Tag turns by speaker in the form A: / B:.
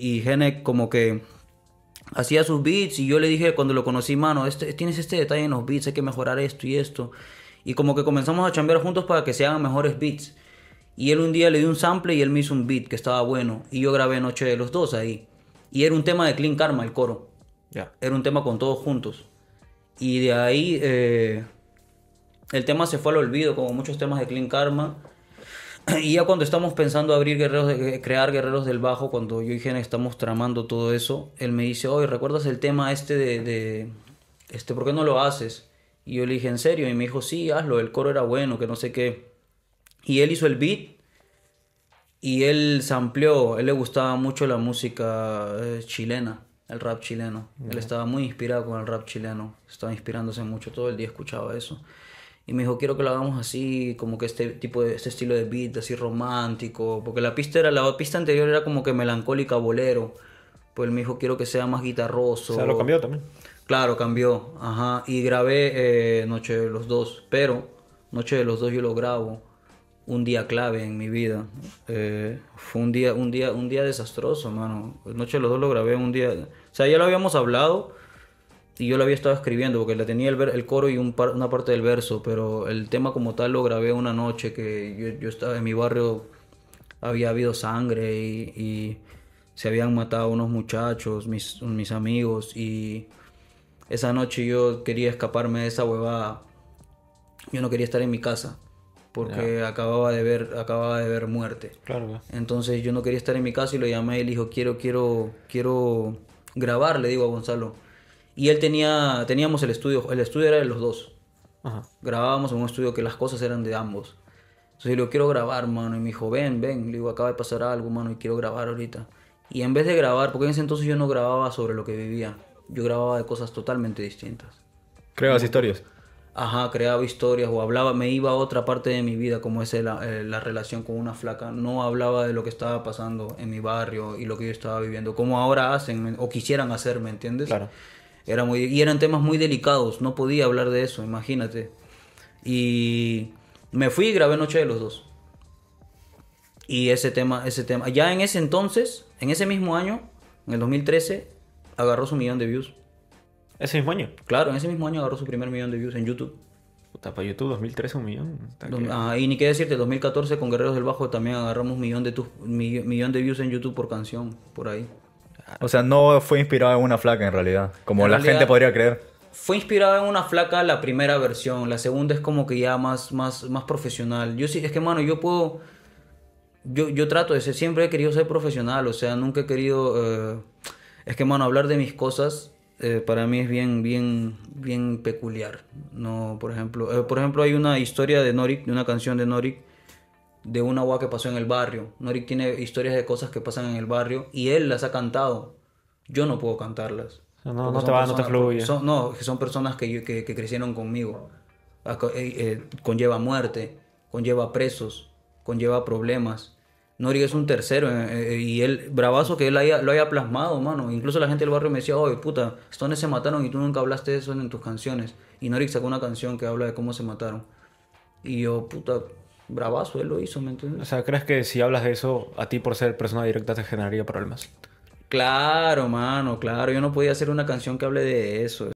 A: y Genek como que hacía sus beats y yo le dije cuando lo conocí, mano, este, tienes este detalle en los beats, hay que mejorar esto y esto. Y como que comenzamos a chambear juntos para que se hagan mejores beats. Y él un día le dio un sample y él me hizo un beat que estaba bueno. Y yo grabé Noche de los Dos ahí. Y era un tema de Clean Karma, el coro. Era un tema con todos juntos. Y de ahí eh, el tema se fue al olvido, como muchos temas de Clean Karma. y ya cuando estamos pensando abrir guerreros, eh, crear guerreros del bajo, cuando yo y Gene estamos tramando todo eso, él me dice, oye, ¿recuerdas el tema este de, este, por qué no lo haces? Y yo le dije, ¿en serio? Y me dijo, sí, hazlo, el coro era bueno, que no sé qué. Y él hizo el beat y él se amplió él le gustaba mucho la música eh, chilena, el rap chileno. Él estaba muy inspirado con el rap chileno, estaba inspirándose mucho, todo el día escuchaba eso y me dijo, quiero que lo hagamos así, como que este tipo de, este estilo de beat, así romántico, porque la pista era, la pista anterior era como que melancólica, bolero, pues me dijo, quiero que sea más guitarroso. O lo cambió también. Claro, cambió, ajá, y grabé eh, Noche de los Dos, pero Noche de los Dos yo lo grabo un día clave en mi vida, eh, fue un día, un día, un día desastroso, mano, Noche de los Dos lo grabé un día, o sea, ya lo habíamos hablado, y yo lo había estado escribiendo porque le tenía el, coro y una parte del verso, pero el tema como tal lo grabé una noche que yo, estaba en mi barrio, había habido sangre y, se habían matado unos muchachos, mis, mis, amigos, y esa noche yo quería escaparme de esa huevada. Yo no quería estar en mi casa porque acababa de ver acababa de ver muerte. Entonces yo no quería estar en mi casa y lo llamé y le dijo, "Quiero quiero quiero grabar", le digo a Gonzalo y él tenía, teníamos el estudio, el estudio era de los dos. Ajá. Grabábamos en un estudio que las cosas eran de ambos. Entonces yo quiero grabar, mano. Y me dijo, ven, ven. Le digo, acaba de pasar algo, mano, y quiero grabar ahorita. Y en vez de grabar, porque en ese entonces yo no grababa sobre lo que vivía. Yo grababa de cosas totalmente distintas. ¿Creabas historias? Ajá, creaba historias o hablaba, me iba a otra parte de mi vida, como es la, eh, la relación con una flaca. No hablaba de lo que estaba pasando en mi barrio y lo que yo estaba viviendo, como ahora hacen o quisieran hacer, ¿me entiendes? Claro. Era muy, y eran temas muy delicados, no podía hablar de eso, imagínate. Y me fui y grabé Noche de los Dos. Y ese tema, ese tema, ya en ese entonces, en ese mismo año, en el 2013, agarró su millón de views. ¿Ese mismo año? Claro, en ese mismo año agarró su primer millón de views en YouTube. Puta, para YouTube 2013 un millón. Ah, y ni qué decirte, 2014 con Guerreros del Bajo también agarramos millón de, millón de views en YouTube por canción, por ahí. O sea, no fue inspirado en una flaca en realidad, como la gente podría creer. Fue inspirada en una flaca la primera versión, la segunda es como que ya más, más, más profesional. Yo sí, es que mano, yo puedo... Yo, trato de ser, siempre he querido ser profesional, o sea, nunca he querido... Eh, es que, mano, hablar de mis cosas eh, para mí es bien, bien, bien peculiar. No, por ejemplo, eh, por ejemplo hay una historia de Norik, de una canción de Norik, de una agua que pasó en el barrio. Norik tiene historias de cosas que pasan en el barrio y él las ha cantado. Yo no puedo cantarlas. No, no te va, no te fluye. Son, no, son personas que, crecieron conmigo. Eh, eh, conlleva muerte, conlleva presos, conlleva problemas. Norik es un tercero eh, y él, bravazo que él haya, lo haya plasmado, mano. Incluso la gente del barrio me decía, oye, puta, Stones se mataron y tú nunca hablaste de eso en tus canciones. Y Norik sacó una canción que habla de cómo se mataron. Y yo, puta, bravazo, él lo hizo, ¿me entiendes? O sea, ¿crees que si hablas de eso, a ti por ser persona directa te generaría problemas? Claro, mano, claro. Yo no podía hacer una canción que hable de eso.